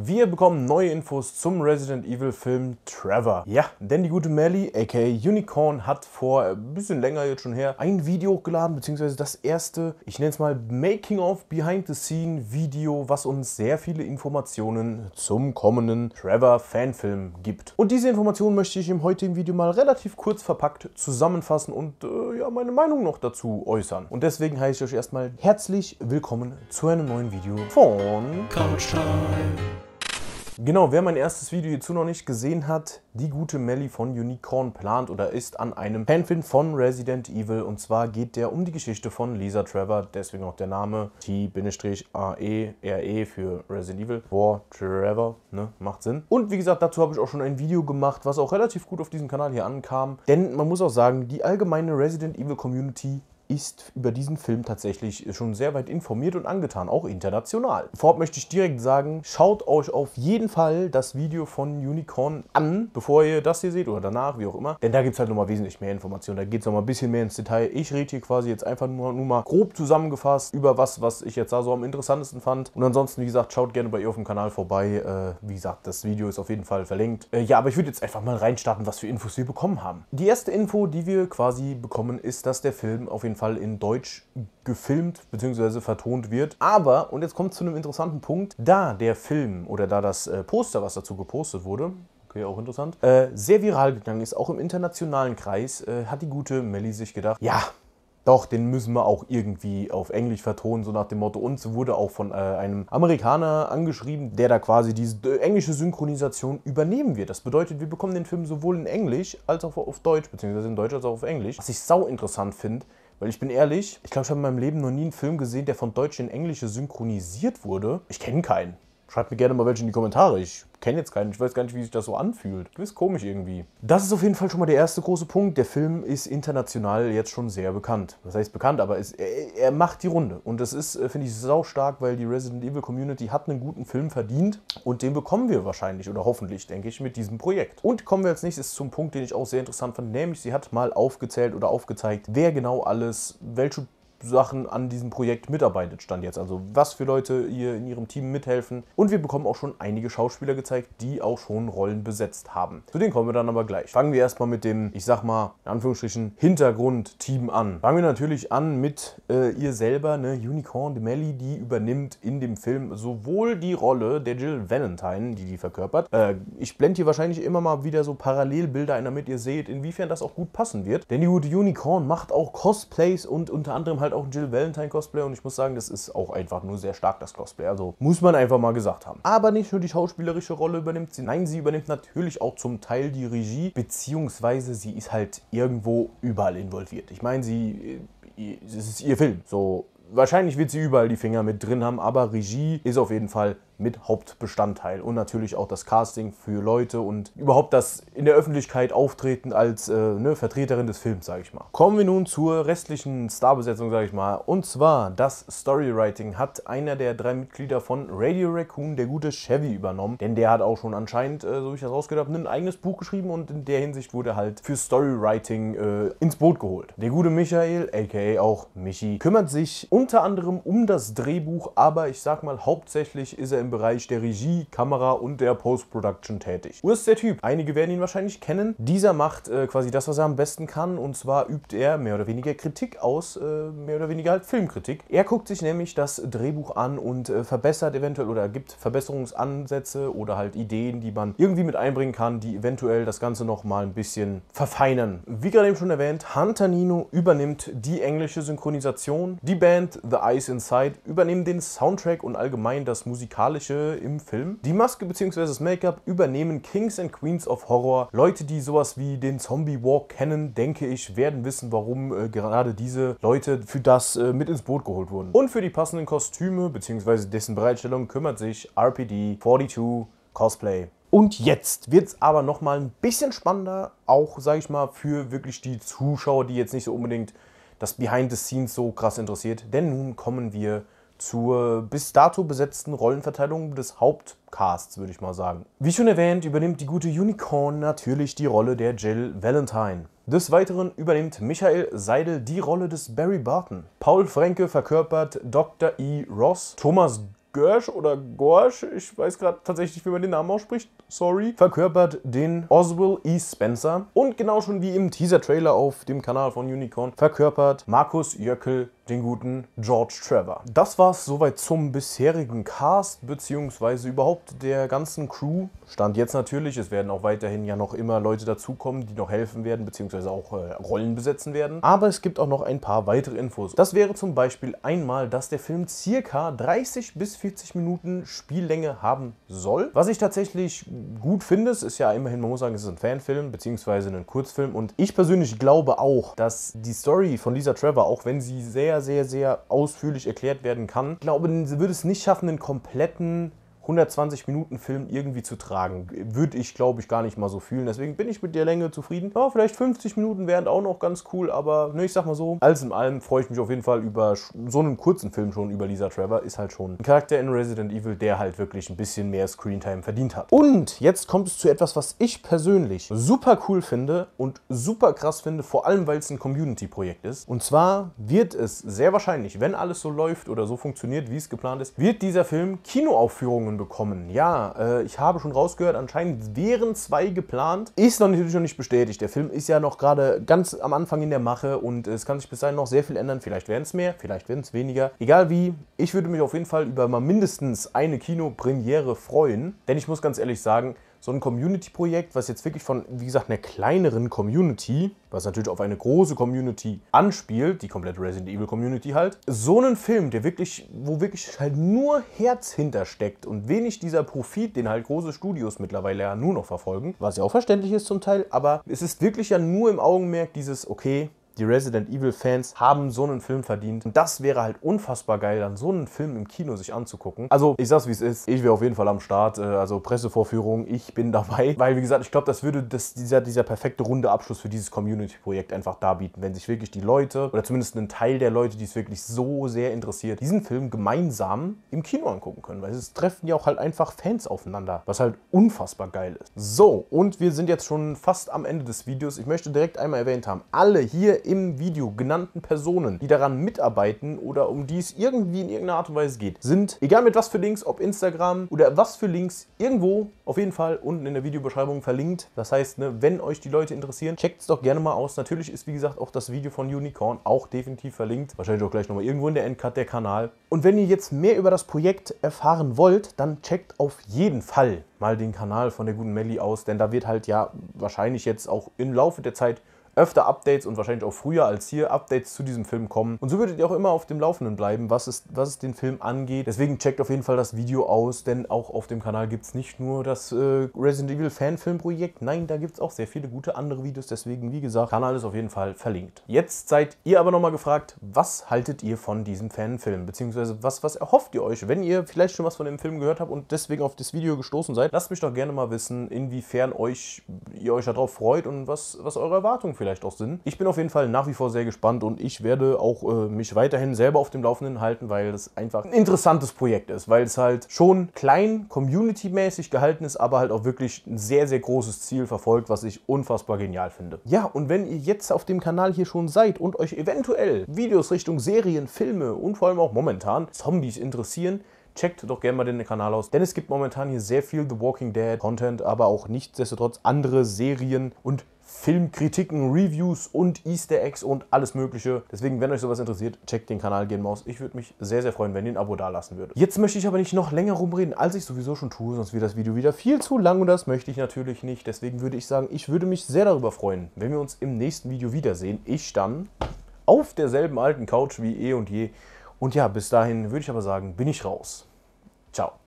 Wir bekommen neue Infos zum Resident Evil Film Trevor. Ja, denn die gute Melly, aka Unicorn, hat vor ein bisschen länger jetzt schon her ein Video hochgeladen, beziehungsweise das erste, ich nenne es mal Making of Behind the Scene Video, was uns sehr viele Informationen zum kommenden Trevor Fanfilm gibt. Und diese Informationen möchte ich im heutigen Video mal relativ kurz verpackt zusammenfassen und äh, ja, meine Meinung noch dazu äußern. Und deswegen heiße ich euch erstmal herzlich willkommen zu einem neuen Video von Couch Time. Genau, wer mein erstes Video hierzu noch nicht gesehen hat, die gute Melly von Unicorn plant oder ist an einem Fanfilm von Resident Evil. Und zwar geht der um die Geschichte von Lisa Trevor, deswegen auch der Name T-A-E-R-E e für Resident Evil. War Trevor, ne, macht Sinn. Und wie gesagt, dazu habe ich auch schon ein Video gemacht, was auch relativ gut auf diesem Kanal hier ankam. Denn man muss auch sagen, die allgemeine Resident Evil Community ist über diesen Film tatsächlich schon sehr weit informiert und angetan, auch international. Vorab möchte ich direkt sagen, schaut euch auf jeden Fall das Video von Unicorn an, bevor ihr das hier seht oder danach, wie auch immer. Denn da gibt es halt nochmal wesentlich mehr Informationen, da geht es nochmal ein bisschen mehr ins Detail. Ich rede hier quasi jetzt einfach nur, nur mal grob zusammengefasst über was, was ich jetzt da so am interessantesten fand. Und ansonsten, wie gesagt, schaut gerne bei ihr auf dem Kanal vorbei. Äh, wie gesagt, das Video ist auf jeden Fall verlinkt. Äh, ja, aber ich würde jetzt einfach mal reinstarten, was für Infos wir bekommen haben. Die erste Info, die wir quasi bekommen, ist, dass der Film auf jeden Fall Fall in Deutsch gefilmt bzw. vertont wird. Aber, und jetzt kommt es zu einem interessanten Punkt, da der Film oder da das äh, Poster, was dazu gepostet wurde, okay, auch interessant, äh, sehr viral gegangen ist, auch im internationalen Kreis, äh, hat die gute Melly sich gedacht, ja, doch, den müssen wir auch irgendwie auf Englisch vertonen, so nach dem Motto. Und sie wurde auch von äh, einem Amerikaner angeschrieben, der da quasi diese äh, englische Synchronisation übernehmen wird. Das bedeutet, wir bekommen den Film sowohl in Englisch als auch auf Deutsch, beziehungsweise in Deutsch als auch auf Englisch. Was ich sau interessant finde, weil ich bin ehrlich, ich glaube, ich habe in meinem Leben noch nie einen Film gesehen, der von Deutsch in Englische synchronisiert wurde. Ich kenne keinen. Schreibt mir gerne mal welche in die Kommentare. Ich kenne jetzt keinen, ich weiß gar nicht, wie sich das so anfühlt. Ist komisch irgendwie. Das ist auf jeden Fall schon mal der erste große Punkt. Der Film ist international jetzt schon sehr bekannt. Was heißt bekannt, aber es, er, er, macht die Runde. Und das ist, äh, finde ich, sau stark, weil die Resident Evil Community hat einen guten Film verdient und den bekommen wir wahrscheinlich oder hoffentlich, denke ich, mit diesem Projekt. Und kommen wir als nächstes zum Punkt, den ich auch sehr interessant fand, nämlich sie hat mal aufgezählt oder aufgezeigt, wer genau alles, welche Sachen an diesem Projekt mitarbeitet, stand jetzt. Also was für Leute ihr in ihrem Team mithelfen. Und wir bekommen auch schon einige Schauspieler gezeigt, die auch schon Rollen besetzt haben. Zu denen kommen wir dann aber gleich. Fangen wir erstmal mit dem, ich sag mal, in Anführungsstrichen, Hintergrund-Team an. Fangen wir natürlich an mit äh, ihr selber, ne, Unicorn de Melly, die übernimmt in dem Film sowohl die Rolle der Jill Valentine, die die verkörpert. Äh, ich blende hier wahrscheinlich immer mal wieder so Parallelbilder ein, damit ihr seht, inwiefern das auch gut passen wird. Denn die gute Unicorn macht auch Cosplays und unter anderem halt halt auch ein Jill Valentine Cosplay und ich muss sagen, das ist auch einfach nur sehr stark, das Cosplay. Also muss man einfach mal gesagt haben. Aber nicht nur die schauspielerische Rolle übernimmt sie, nein, sie übernimmt natürlich auch zum Teil die Regie, beziehungsweise sie ist halt irgendwo überall involviert. Ich meine, sie, äh, es ist ihr Film. So, wahrscheinlich wird sie überall die Finger mit drin haben, aber Regie ist auf jeden Fall mit Hauptbestandteil. Und natürlich auch das Casting für Leute und überhaupt das in der Öffentlichkeit auftreten als äh, ne, Vertreterin des Films, sage ich mal. Kommen wir nun zur restlichen Starbesetzung, sage ich mal. Und zwar das Storywriting hat einer der drei Mitglieder von Radio Raccoon, der gute Chevy, übernommen. Denn der hat auch schon anscheinend, äh, so wie ich das rausgehört habe, ein eigenes Buch geschrieben und in der Hinsicht wurde halt für Storywriting äh, ins Boot geholt. Der gute Michael, aka auch Michi, kümmert sich unter anderem um das Drehbuch, aber ich sag mal, hauptsächlich ist er im im Bereich der Regie, Kamera und der Post-Production tätig. Wo ist der Typ, einige werden ihn wahrscheinlich kennen. Dieser macht äh, quasi das, was er am besten kann und zwar übt er mehr oder weniger Kritik aus, äh, mehr oder weniger halt Filmkritik. Er guckt sich nämlich das Drehbuch an und äh, verbessert eventuell oder gibt Verbesserungsansätze oder halt Ideen, die man irgendwie mit einbringen kann, die eventuell das Ganze nochmal ein bisschen verfeinern. Wie gerade eben schon erwähnt, Hunter Nino übernimmt die englische Synchronisation. Die Band The Eyes Inside übernehmen den Soundtrack und allgemein das musikalische Musikalische im Film. Die Maske bzw. das Make-up übernehmen Kings and Queens of Horror. Leute, die sowas wie den Zombie Walk kennen, denke ich, werden wissen, warum äh, gerade diese Leute für das äh, mit ins Boot geholt wurden. Und für die passenden Kostüme bzw. dessen Bereitstellung kümmert sich RPD 42 Cosplay. Und jetzt wird es aber nochmal ein bisschen spannender, auch, sage ich mal, für wirklich die Zuschauer, die jetzt nicht so unbedingt das Behind the Scenes so krass interessiert. Denn nun kommen wir zur bis dato besetzten Rollenverteilung des Hauptcasts, würde ich mal sagen. Wie schon erwähnt, übernimmt die gute Unicorn natürlich die Rolle der Jill Valentine. Des Weiteren übernimmt Michael Seidel die Rolle des Barry Barton. Paul Fränke verkörpert Dr. E. Ross. Thomas Gersh oder Gorsch, ich weiß gerade tatsächlich, wie man den Namen ausspricht, sorry, verkörpert den Oswald E. Spencer. Und genau schon wie im Teaser-Trailer auf dem Kanal von Unicorn verkörpert Markus Jöckel den guten George Trevor. Das war es soweit zum bisherigen Cast beziehungsweise überhaupt der ganzen Crew. Stand jetzt natürlich, es werden auch weiterhin ja noch immer Leute dazukommen, die noch helfen werden beziehungsweise auch äh, Rollen besetzen werden. Aber es gibt auch noch ein paar weitere Infos. Das wäre zum Beispiel einmal, dass der Film circa 30 bis 40 Minuten Spiellänge haben soll. Was ich tatsächlich gut finde, ist ja immerhin, man muss sagen, es ist ein Fanfilm beziehungsweise ein Kurzfilm und ich persönlich glaube auch, dass die Story von Lisa Trevor, auch wenn sie sehr sehr, sehr, ausführlich erklärt werden kann. Ich glaube, sie würde es nicht schaffen, einen kompletten 120 Minuten Film irgendwie zu tragen. Würde ich, glaube ich, gar nicht mal so fühlen. Deswegen bin ich mit der Länge zufrieden. Ja, vielleicht 50 Minuten wären auch noch ganz cool, aber ne, ich sag mal so, alles in allem freue ich mich auf jeden Fall über so einen kurzen Film schon über Lisa Trevor. Ist halt schon ein Charakter in Resident Evil, der halt wirklich ein bisschen mehr Screentime verdient hat. Und jetzt kommt es zu etwas, was ich persönlich super cool finde und super krass finde, vor allem, weil es ein Community-Projekt ist. Und zwar wird es sehr wahrscheinlich, wenn alles so läuft oder so funktioniert, wie es geplant ist, wird dieser Film Kinoaufführungen bekommen. Ja, äh, ich habe schon rausgehört, anscheinend wären zwei geplant. Ist noch natürlich noch nicht bestätigt. Der Film ist ja noch gerade ganz am Anfang in der Mache und es kann sich bis dahin noch sehr viel ändern. Vielleicht werden es mehr, vielleicht werden es weniger. Egal wie, ich würde mich auf jeden Fall über mal mindestens eine Kinopremiere freuen. Denn ich muss ganz ehrlich sagen, so ein Community-Projekt, was jetzt wirklich von, wie gesagt, einer kleineren Community, was natürlich auf eine große Community anspielt, die komplette Resident Evil Community halt, so einen Film, der wirklich, wo wirklich halt nur Herz hintersteckt und wenig dieser Profit, den halt große Studios mittlerweile ja nur noch verfolgen, was ja auch verständlich ist zum Teil, aber es ist wirklich ja nur im Augenmerk dieses, okay, die Resident Evil-Fans haben so einen Film verdient. Und das wäre halt unfassbar geil, dann so einen Film im Kino sich anzugucken. Also, ich sag's wie es ist, ich wäre auf jeden Fall am Start. Äh, also Pressevorführung, ich bin dabei. Weil, wie gesagt, ich glaube, das würde das, dieser, dieser perfekte runde Abschluss für dieses Community-Projekt einfach darbieten, wenn sich wirklich die Leute oder zumindest ein Teil der Leute, die es wirklich so sehr interessiert, diesen Film gemeinsam im Kino angucken können. Weil es treffen ja auch halt einfach Fans aufeinander, was halt unfassbar geil ist. So, und wir sind jetzt schon fast am Ende des Videos. Ich möchte direkt einmal erwähnt haben, alle hier im Video genannten Personen, die daran mitarbeiten oder um die es irgendwie in irgendeiner Art und Weise geht, sind, egal mit was für Links, ob Instagram oder was für Links, irgendwo auf jeden Fall unten in der Videobeschreibung verlinkt. Das heißt, ne, wenn euch die Leute interessieren, checkt es doch gerne mal aus. Natürlich ist, wie gesagt, auch das Video von Unicorn auch definitiv verlinkt. Wahrscheinlich auch gleich nochmal irgendwo in der Endcard der Kanal. Und wenn ihr jetzt mehr über das Projekt erfahren wollt, dann checkt auf jeden Fall mal den Kanal von der guten Melli aus, denn da wird halt ja wahrscheinlich jetzt auch im Laufe der Zeit öfter Updates und wahrscheinlich auch früher als hier Updates zu diesem Film kommen. Und so würdet ihr auch immer auf dem Laufenden bleiben, was es, was es den Film angeht. Deswegen checkt auf jeden Fall das Video aus, denn auch auf dem Kanal gibt es nicht nur das äh, Resident Evil Fanfilmprojekt, nein, da gibt es auch sehr viele gute andere Videos. Deswegen, wie gesagt, Kanal ist auf jeden Fall verlinkt. Jetzt seid ihr aber nochmal gefragt, was haltet ihr von diesem Fanfilm? Beziehungsweise was, was erhofft ihr euch, wenn ihr vielleicht schon was von dem Film gehört habt und deswegen auf das Video gestoßen seid? Lasst mich doch gerne mal wissen, inwiefern euch, ihr euch darauf freut und was, was eure Erwartungen vielleicht vielleicht auch Sinn. Ich bin auf jeden Fall nach wie vor sehr gespannt und ich werde auch äh, mich weiterhin selber auf dem Laufenden halten, weil es einfach ein interessantes Projekt ist, weil es halt schon klein, community-mäßig gehalten ist, aber halt auch wirklich ein sehr, sehr großes Ziel verfolgt, was ich unfassbar genial finde. Ja, und wenn ihr jetzt auf dem Kanal hier schon seid und euch eventuell Videos Richtung Serien, Filme und vor allem auch momentan Zombies interessieren, checkt doch gerne mal den Kanal aus, denn es gibt momentan hier sehr viel The Walking Dead Content, aber auch nichtsdestotrotz andere Serien und Filmkritiken, Reviews und Easter Eggs und alles Mögliche. Deswegen, wenn euch sowas interessiert, checkt den Kanal Game Maus. Ich würde mich sehr, sehr freuen, wenn ihr ein Abo dalassen würdet. Jetzt möchte ich aber nicht noch länger rumreden, als ich sowieso schon tue, sonst wird das Video wieder viel zu lang und das möchte ich natürlich nicht. Deswegen würde ich sagen, ich würde mich sehr darüber freuen, wenn wir uns im nächsten Video wiedersehen. Ich dann auf derselben alten Couch wie eh und je. Und ja, bis dahin würde ich aber sagen, bin ich raus. Ciao.